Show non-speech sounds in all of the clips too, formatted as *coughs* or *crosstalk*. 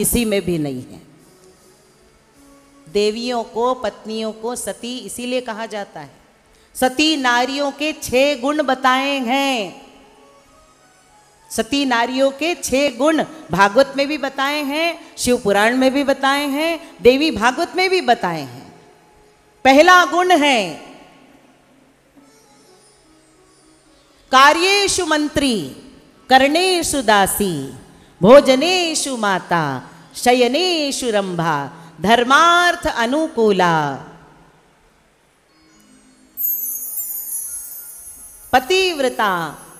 किसी में भी नहीं है देवियों को पत्नियों को सती इसीलिए कहा जाता है सती नारियों के छह गुण बताए हैं सती नारियों के छह गुण भागवत में भी बताए हैं शिव पुराण में भी बताए हैं देवी भागवत में भी बताए हैं पहला गुण है कार्येशु मंत्री करणेशु दासी भोजनेशु माता शयनेशु रंभा धर्मार्थ अनुकूला पतिव्रता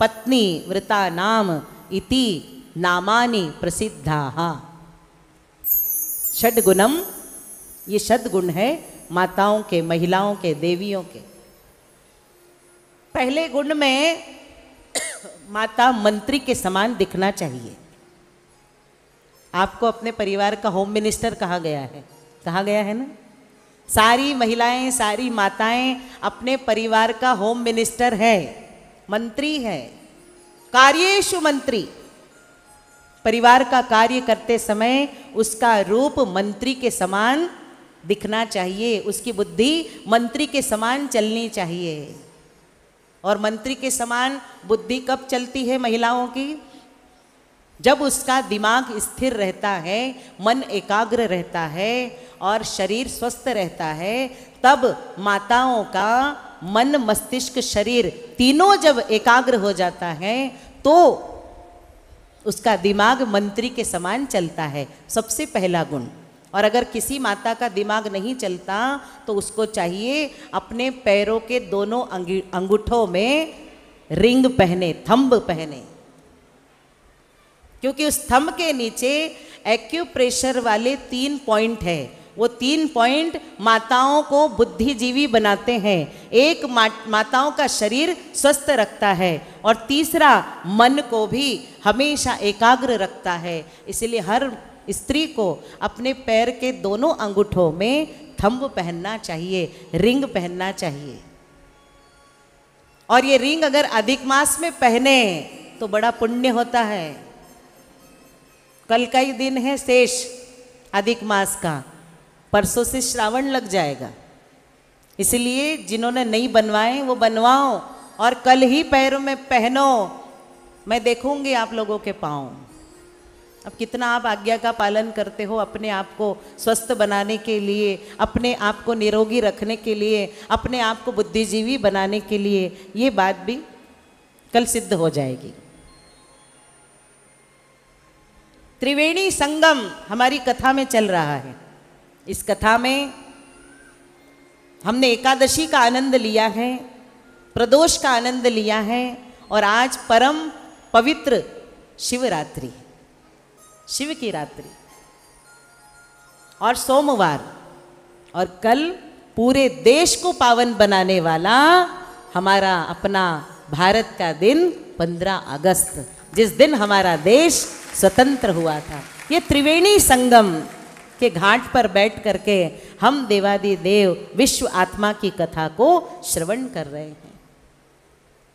पत्नी व्रता नाम इति नामानि प्रसिद्धा षड गुणम ये गुण है माताओं के महिलाओं के देवियों के पहले गुण में *coughs* माता मंत्री के समान दिखना चाहिए आपको अपने परिवार का होम मिनिस्टर कहा गया है कहा गया है ना सारी महिलाएं सारी माताएं अपने परिवार का होम मिनिस्टर है मंत्री है कार्येशु मंत्री परिवार का कार्य करते समय उसका रूप मंत्री के समान दिखना चाहिए उसकी बुद्धि मंत्री के समान चलनी चाहिए और मंत्री के समान बुद्धि कब चलती है महिलाओं की जब उसका दिमाग स्थिर रहता है मन एकाग्र रहता है और शरीर स्वस्थ रहता है तब माताओं का मन मस्तिष्क शरीर तीनों जब एकाग्र हो जाता है तो उसका दिमाग मंत्री के समान चलता है सबसे पहला गुण और अगर किसी माता का दिमाग नहीं चलता तो उसको चाहिए अपने पैरों के दोनों अंगूठों में रिंग पहने थंब पहने क्योंकि उस थंब के नीचे एक्यूप्रेशर वाले तीन पॉइंट है वो तीन पॉइंट माताओं को बुद्धिजीवी बनाते हैं एक मा, माताओं का शरीर स्वस्थ रखता है और तीसरा मन को भी हमेशा एकाग्र रखता है इसलिए हर स्त्री को अपने पैर के दोनों अंगूठों में थंब पहनना चाहिए रिंग पहनना चाहिए और ये रिंग अगर अधिक मास में पहने तो बड़ा पुण्य होता है कल का ही दिन है शेष अधिक मास का परसों से श्रावण लग जाएगा इसलिए जिन्होंने नहीं बनवाए वो बनवाओ और कल ही पैरों में पहनो मैं देखूंगी आप लोगों के पाँव अब कितना आप आज्ञा का पालन करते हो अपने आप को स्वस्थ बनाने के लिए अपने आप को निरोगी रखने के लिए अपने आप को बुद्धिजीवी बनाने के लिए ये बात भी कल सिद्ध हो जाएगी त्रिवेणी संगम हमारी कथा में चल रहा है इस कथा में हमने एकादशी का आनंद लिया है प्रदोष का आनंद लिया है और आज परम पवित्र शिवरात्रि शिव की रात्रि और सोमवार और कल पूरे देश को पावन बनाने वाला हमारा अपना भारत का दिन 15 अगस्त जिस दिन हमारा देश स्वतंत्र हुआ था ये त्रिवेणी संगम के घाट पर बैठ करके हम देवादि देव विश्व आत्मा की कथा को श्रवण कर रहे हैं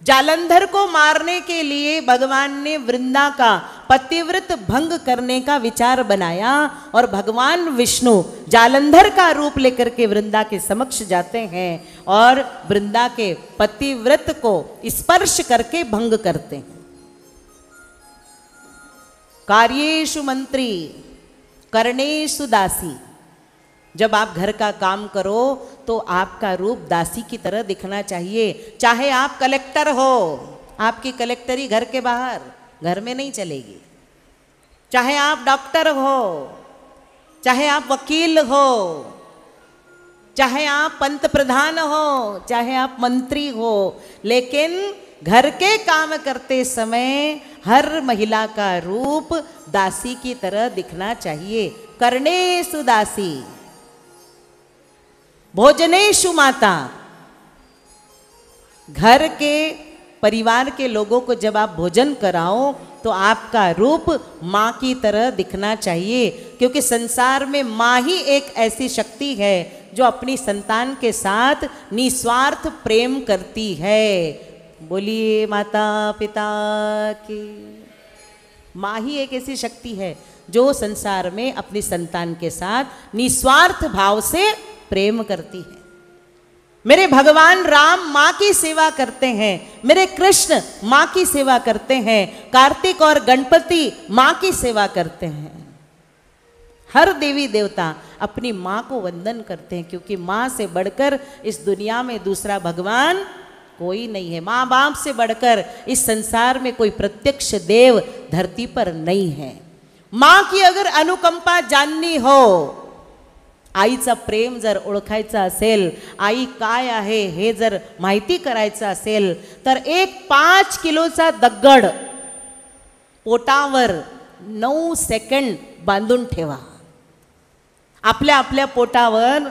जालंधर को मारने के लिए भगवान ने वृंदा का पतिव्रत भंग करने का विचार बनाया और भगवान विष्णु जालंधर का रूप लेकर के वृंदा के समक्ष जाते हैं और वृंदा के पतिव्रत को स्पर्श करके भंग करते हैं कार्येशु मंत्री कर्णेशु दासी जब आप घर का काम करो तो आपका रूप दासी की तरह दिखना चाहिए चाहे आप कलेक्टर हो आपकी कलेक्टरी घर के बाहर घर में नहीं चलेगी चाहे आप डॉक्टर हो चाहे आप वकील हो चाहे आप पंत प्रधान हो चाहे आप मंत्री हो लेकिन घर के काम करते समय हर महिला का रूप दासी की तरह दिखना चाहिए करने सुदासी भोजनेशु माता घर के परिवार के लोगों को जब आप भोजन कराओ तो आपका रूप माँ की तरह दिखना चाहिए क्योंकि संसार में माँ ही एक ऐसी शक्ति है जो अपनी संतान के साथ निस्वार्थ प्रेम करती है बोलिए माता पिता की माँ ही एक ऐसी शक्ति है जो संसार में अपनी संतान के साथ निस्वार्थ भाव से प्रेम करती है मेरे भगवान राम माँ की सेवा करते हैं मेरे कृष्ण माँ की सेवा करते हैं कार्तिक और गणपति माँ की सेवा करते हैं हर देवी देवता अपनी माँ को वंदन करते हैं क्योंकि माँ से बढ़कर इस दुनिया में दूसरा भगवान कोई नहीं है माँ बाप से बढ़कर इस संसार में कोई प्रत्यक्ष देव धरती पर नहीं है माँ की अगर अनुकंपा जाननी हो आईचा प्रेम जर ओळखायचा असेल आई काय आहे हे जर माहिती करायचं असेल तर एक पाच किलोचा दगड पोटावर नऊ सेकंड बांधून ठेवा आपल्या आपल्या पोटावर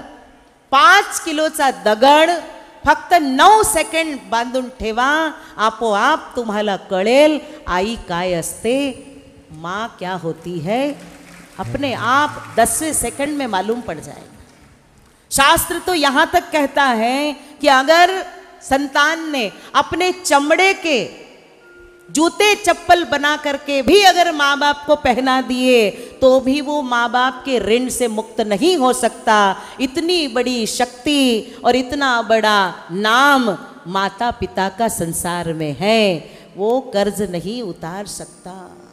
पाच किलोचा दगड फक्त नौ सेकंड बांधून ठेवा आपोआप तुम्हाला कळेल आई काय असते माँ क्या होती है अपने आप दसवें सेकंड में मालूम पड़ जाएगा शास्त्र तो यहां तक कहता है कि अगर संतान ने अपने चमड़े के जूते चप्पल बना करके भी अगर माँ बाप को पहना दिए तो भी वो माँ बाप के ऋण से मुक्त नहीं हो सकता इतनी बड़ी शक्ति और इतना बड़ा नाम माता पिता का संसार में है वो कर्ज नहीं उतार सकता